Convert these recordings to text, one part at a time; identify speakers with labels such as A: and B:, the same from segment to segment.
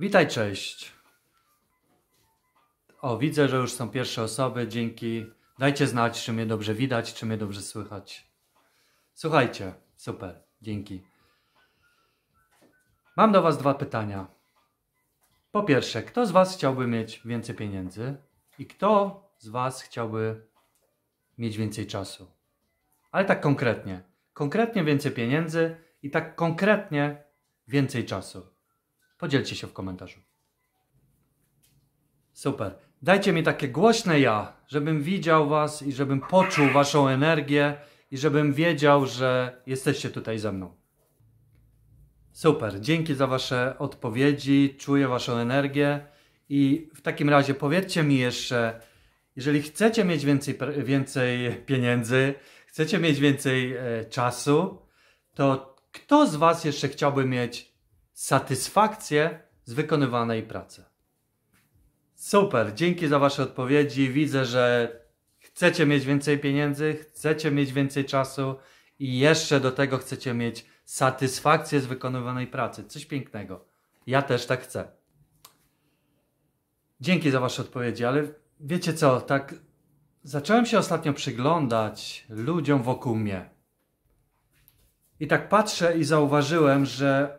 A: Witaj, cześć. O, widzę, że już są pierwsze osoby. Dzięki. Dajcie znać, czy mnie dobrze widać, czy mnie dobrze słychać. Słuchajcie, super, dzięki. Mam do Was dwa pytania. Po pierwsze, kto z Was chciałby mieć więcej pieniędzy i kto z Was chciałby mieć więcej czasu? Ale tak konkretnie. Konkretnie więcej pieniędzy i tak konkretnie więcej czasu. Podzielcie się w komentarzu. Super. Dajcie mi takie głośne ja, żebym widział Was i żebym poczuł Waszą energię i żebym wiedział, że jesteście tutaj ze mną. Super. Dzięki za Wasze odpowiedzi. Czuję Waszą energię. I w takim razie powiedzcie mi jeszcze, jeżeli chcecie mieć więcej, więcej pieniędzy, chcecie mieć więcej e, czasu, to kto z Was jeszcze chciałby mieć satysfakcję z wykonywanej pracy. Super, dzięki za Wasze odpowiedzi. Widzę, że chcecie mieć więcej pieniędzy, chcecie mieć więcej czasu i jeszcze do tego chcecie mieć satysfakcję z wykonywanej pracy. Coś pięknego. Ja też tak chcę. Dzięki za Wasze odpowiedzi, ale wiecie co, tak zacząłem się ostatnio przyglądać ludziom wokół mnie. I tak patrzę i zauważyłem, że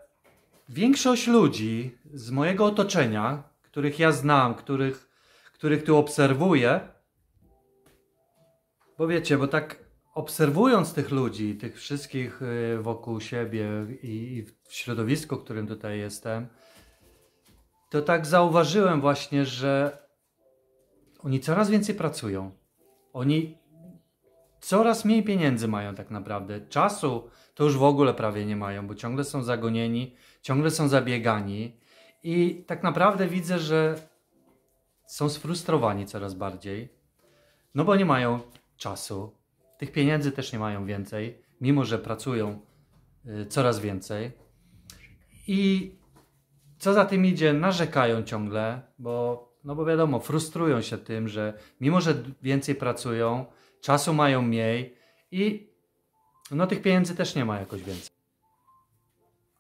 A: Większość ludzi z mojego otoczenia, których ja znam, których, których tu obserwuję, bo wiecie, bo tak obserwując tych ludzi, tych wszystkich y, wokół siebie i, w środowisku, w którym tutaj jestem, to tak zauważyłem właśnie, że oni coraz więcej pracują. Oni coraz mniej pieniędzy mają tak naprawdę. Czasu to już w ogóle prawie nie mają, bo ciągle są zagonieni ciągle są zabiegani i tak naprawdę widzę, że są sfrustrowani coraz bardziej, no bo nie mają czasu, tych pieniędzy też nie mają więcej, mimo że pracują y, coraz więcej. I co za tym idzie, narzekają ciągle, bo, no bo wiadomo, frustrują się tym, że mimo że więcej pracują, czasu mają mniej i no tych pieniędzy też nie ma jakoś więcej.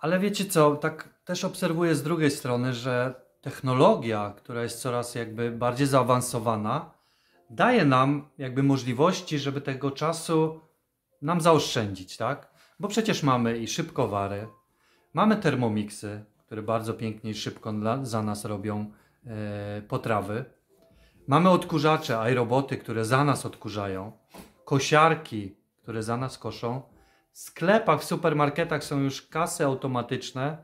A: Ale wiecie co, tak też obserwuję z drugiej strony, że technologia, która jest coraz jakby bardziej zaawansowana, daje nam jakby możliwości, żeby tego czasu nam zaoszczędzić, tak? Bo przecież mamy i szybkowary, mamy termomiksy, które bardzo pięknie i szybko dla, za nas robią e, potrawy. Mamy odkurzacze, aeroboty, które za nas odkurzają, kosiarki, które za nas koszą sklepach, w supermarketach są już kasy automatyczne,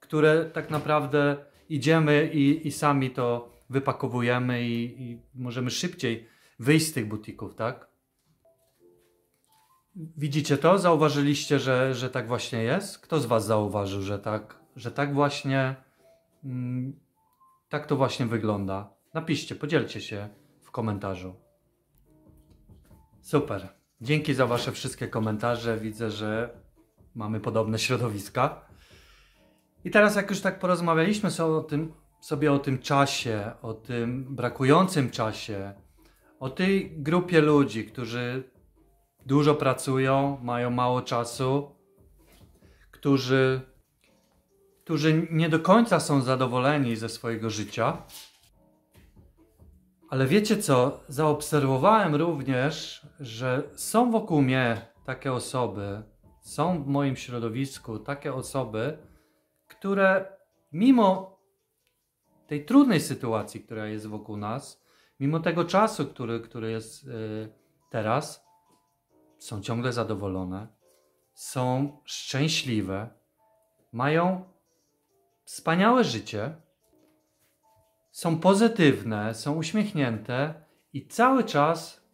A: które tak naprawdę idziemy i, i sami to wypakowujemy i, i możemy szybciej wyjść z tych butików, tak? Widzicie to? Zauważyliście, że, że tak właśnie jest? Kto z Was zauważył, że tak, że tak właśnie, mm, tak to właśnie wygląda? Napiszcie, podzielcie się w komentarzu. Super. Dzięki za Wasze wszystkie komentarze. Widzę, że mamy podobne środowiska. I teraz, jak już tak porozmawialiśmy sobie o tym, sobie o tym czasie, o tym brakującym czasie, o tej grupie ludzi, którzy dużo pracują, mają mało czasu, którzy, którzy nie do końca są zadowoleni ze swojego życia. Ale wiecie co? Zaobserwowałem również, że są wokół mnie takie osoby, są w moim środowisku takie osoby, które mimo tej trudnej sytuacji, która jest wokół nas, mimo tego czasu, który, który jest yy, teraz, są ciągle zadowolone, są szczęśliwe, mają wspaniałe życie są pozytywne, są uśmiechnięte i cały czas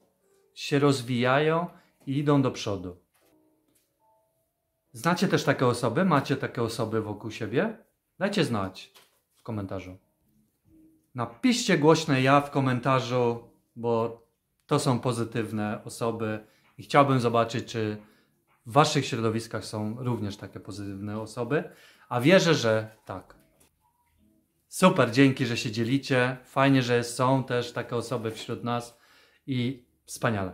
A: się rozwijają i idą do przodu. Znacie też takie osoby? Macie takie osoby wokół siebie? Dajcie znać w komentarzu. Napiszcie głośne ja w komentarzu, bo to są pozytywne osoby i chciałbym zobaczyć, czy w waszych środowiskach są również takie pozytywne osoby, a wierzę, że tak. Super, dzięki, że się dzielicie. Fajnie, że są też takie osoby wśród nas i wspaniale.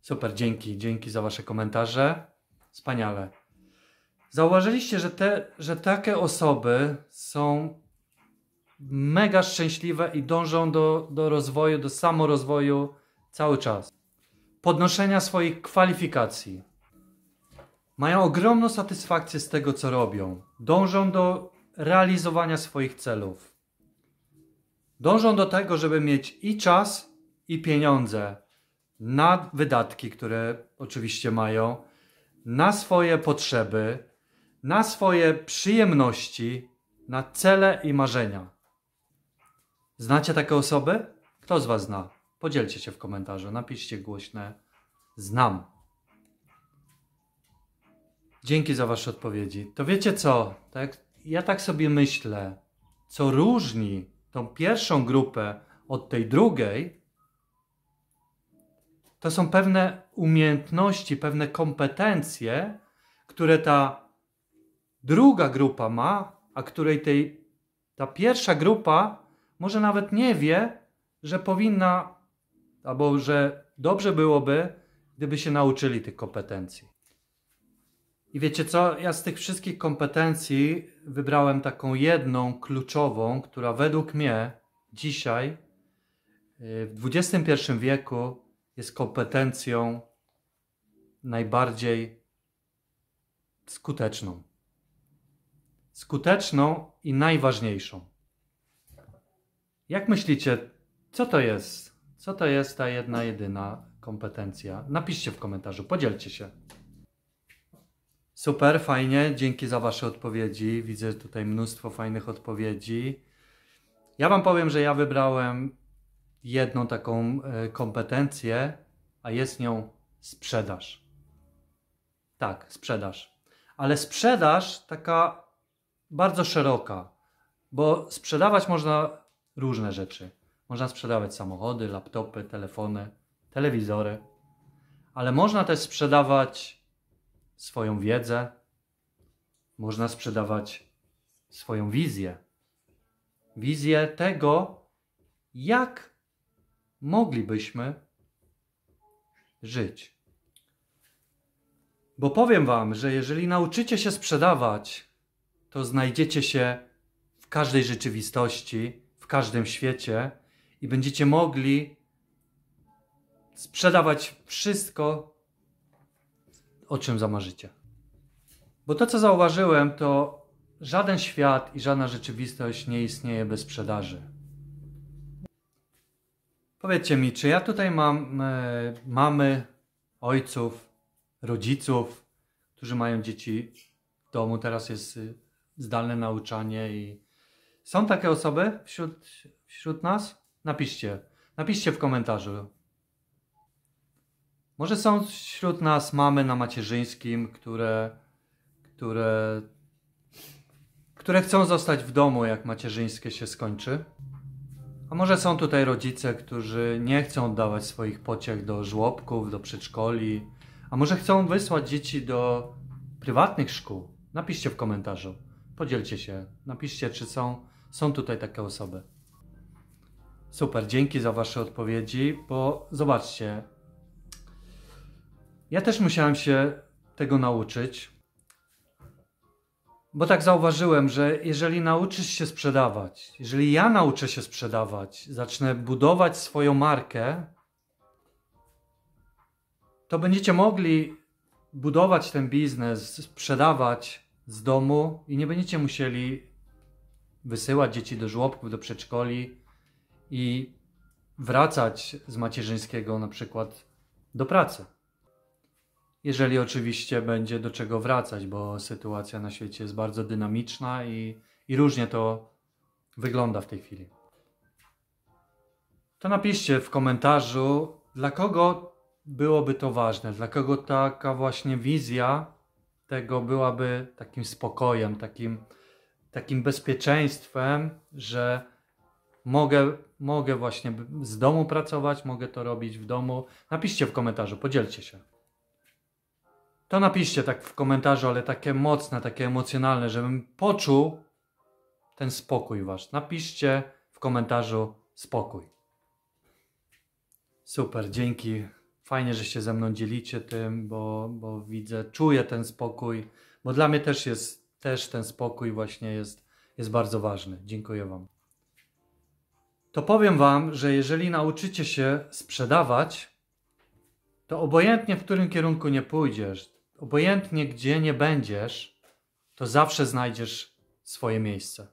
A: Super, dzięki, dzięki za Wasze komentarze. Wspaniale. Zauważyliście, że, te, że takie osoby są mega szczęśliwe i dążą do, do rozwoju, do samorozwoju cały czas. Podnoszenia swoich kwalifikacji. Mają ogromną satysfakcję z tego, co robią. Dążą do realizowania swoich celów. Dążą do tego, żeby mieć i czas, i pieniądze na wydatki, które oczywiście mają, na swoje potrzeby, na swoje przyjemności, na cele i marzenia. Znacie takie osoby? Kto z Was zna? Podzielcie się w komentarzu, napiszcie głośne znam. Dzięki za Wasze odpowiedzi. To wiecie co? Tak ja tak sobie myślę, co różni tą pierwszą grupę od tej drugiej, to są pewne umiejętności, pewne kompetencje, które ta druga grupa ma, a której tej, ta pierwsza grupa może nawet nie wie, że powinna, albo że dobrze byłoby, gdyby się nauczyli tych kompetencji. I wiecie co? Ja z tych wszystkich kompetencji wybrałem taką jedną kluczową, która według mnie dzisiaj y, w XXI wieku jest kompetencją najbardziej skuteczną. Skuteczną i najważniejszą. Jak myślicie, co to jest? Co to jest ta jedna, jedyna kompetencja? Napiszcie w komentarzu, podzielcie się. Super, fajnie. Dzięki za Wasze odpowiedzi. Widzę tutaj mnóstwo fajnych odpowiedzi. Ja Wam powiem, że ja wybrałem jedną taką e, kompetencję, a jest nią sprzedaż. Tak, sprzedaż. Ale sprzedaż taka bardzo szeroka, bo sprzedawać można różne rzeczy. Można sprzedawać samochody, laptopy, telefony, telewizory, ale można też sprzedawać swoją wiedzę, można sprzedawać swoją wizję. Wizję tego, jak moglibyśmy żyć. Bo powiem Wam, że jeżeli nauczycie się sprzedawać, to znajdziecie się w każdej rzeczywistości, w każdym świecie i będziecie mogli sprzedawać wszystko, o czym zamarzycie. Bo to, co zauważyłem, to żaden świat i żadna rzeczywistość nie istnieje bez sprzedaży. Powiedzcie mi, czy ja tutaj mam e, mamy, ojców, rodziców, którzy mają dzieci w domu, teraz jest y, zdalne nauczanie i są takie osoby wśród, wśród nas? Napiszcie. Napiszcie w komentarzu. Może są wśród nas mamy na macierzyńskim, które, które, które chcą zostać w domu, jak macierzyńskie się skończy. A może są tutaj rodzice, którzy nie chcą oddawać swoich pociech do żłobków, do przedszkoli, a może chcą wysłać dzieci do prywatnych szkół? Napiszcie w komentarzu, podzielcie się, napiszcie, czy są, są tutaj takie osoby. Super, dzięki za Wasze odpowiedzi, bo zobaczcie, ja też musiałem się tego nauczyć, bo tak zauważyłem, że jeżeli nauczysz się sprzedawać, jeżeli ja nauczę się sprzedawać, zacznę budować swoją markę, to będziecie mogli budować ten biznes, sprzedawać z domu i nie będziecie musieli wysyłać dzieci do żłobków, do przedszkoli i wracać z macierzyńskiego na przykład do pracy. Jeżeli oczywiście będzie do czego wracać, bo sytuacja na świecie jest bardzo dynamiczna i, i różnie to wygląda w tej chwili. To napiszcie w komentarzu, dla kogo byłoby to ważne, dla kogo taka właśnie wizja tego byłaby takim spokojem, takim, takim bezpieczeństwem, że mogę, mogę właśnie z domu pracować, mogę to robić w domu. Napiszcie w komentarzu, podzielcie się to napiszcie tak w komentarzu, ale takie mocne, takie emocjonalne, żebym poczuł ten spokój wasz. Napiszcie w komentarzu spokój. Super, dzięki. Fajnie, że się ze mną dzielicie tym, bo, bo widzę, czuję ten spokój, bo dla mnie też jest, też ten spokój właśnie jest, jest bardzo ważny. Dziękuję wam. To powiem wam, że jeżeli nauczycie się sprzedawać, to obojętnie w którym kierunku nie pójdziesz, obojętnie gdzie nie będziesz, to zawsze znajdziesz swoje miejsce.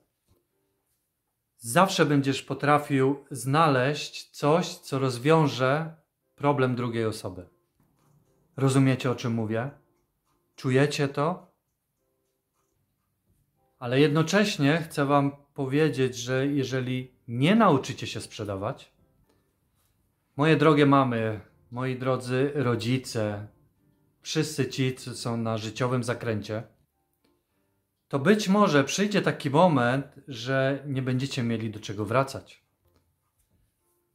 A: Zawsze będziesz potrafił znaleźć coś, co rozwiąże problem drugiej osoby. Rozumiecie o czym mówię? Czujecie to? Ale jednocześnie chcę Wam powiedzieć, że jeżeli nie nauczycie się sprzedawać, moje drogie mamy, moi drodzy rodzice, wszyscy ci, co są na życiowym zakręcie, to być może przyjdzie taki moment, że nie będziecie mieli do czego wracać.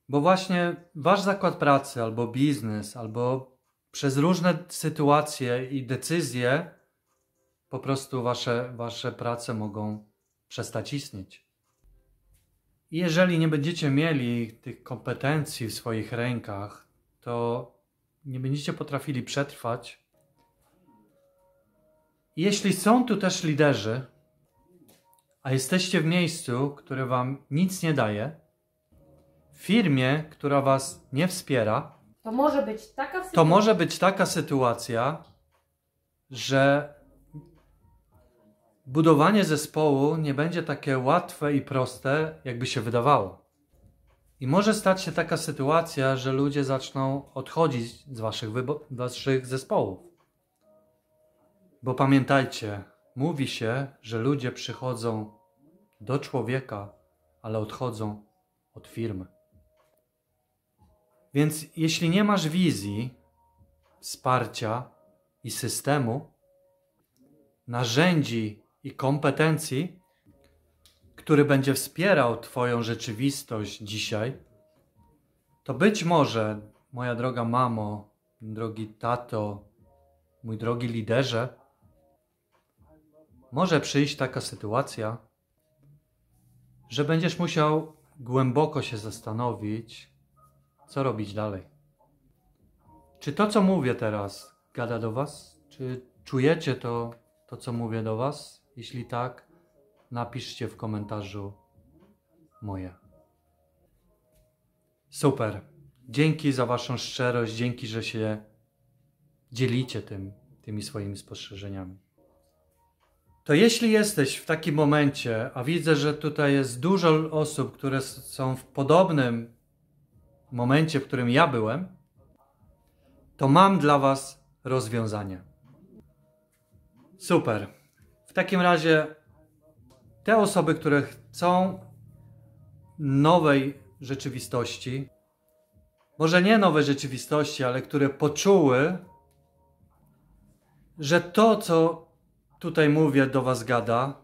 A: Bo właśnie wasz zakład pracy, albo biznes, albo przez różne sytuacje i decyzje, po prostu wasze, wasze prace mogą przestać istnieć. jeżeli nie będziecie mieli tych kompetencji w swoich rękach, to nie będziecie potrafili przetrwać. Jeśli są tu też liderzy, a jesteście w miejscu, które wam nic nie daje, w firmie, która was nie wspiera, to może być taka sytuacja, to może być taka sytuacja że budowanie zespołu nie będzie takie łatwe i proste, jakby się wydawało. I może stać się taka sytuacja, że ludzie zaczną odchodzić z waszych, waszych zespołów. Bo pamiętajcie, mówi się, że ludzie przychodzą do człowieka, ale odchodzą od firmy. Więc jeśli nie masz wizji, wsparcia i systemu, narzędzi i kompetencji, który będzie wspierał Twoją rzeczywistość dzisiaj, to być może, moja droga mamo, drogi tato, mój drogi liderze, może przyjść taka sytuacja, że będziesz musiał głęboko się zastanowić, co robić dalej. Czy to, co mówię teraz, gada do Was? Czy czujecie to, to co mówię do Was? Jeśli tak, napiszcie w komentarzu moje. Super. Dzięki za Waszą szczerość, dzięki, że się dzielicie tym, tymi swoimi spostrzeżeniami. To jeśli jesteś w takim momencie, a widzę, że tutaj jest dużo osób, które są w podobnym momencie, w którym ja byłem, to mam dla Was rozwiązanie. Super. W takim razie te osoby, które chcą nowej rzeczywistości, może nie nowej rzeczywistości, ale które poczuły, że to, co tutaj mówię, do Was gada,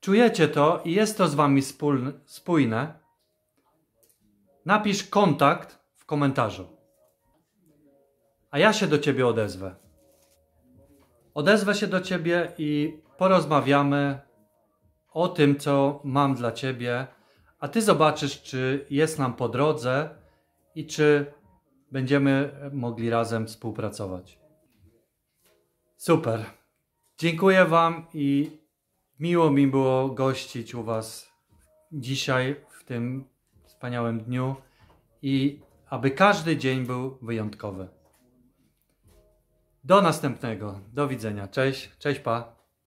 A: czujecie to i jest to z Wami spójne, napisz kontakt w komentarzu. A ja się do Ciebie odezwę. Odezwę się do Ciebie i porozmawiamy o tym, co mam dla Ciebie, a Ty zobaczysz, czy jest nam po drodze i czy będziemy mogli razem współpracować. Super. Dziękuję Wam i miło mi było gościć u Was dzisiaj w tym wspaniałym dniu i aby każdy dzień był wyjątkowy. Do następnego. Do widzenia. Cześć. Cześć pa.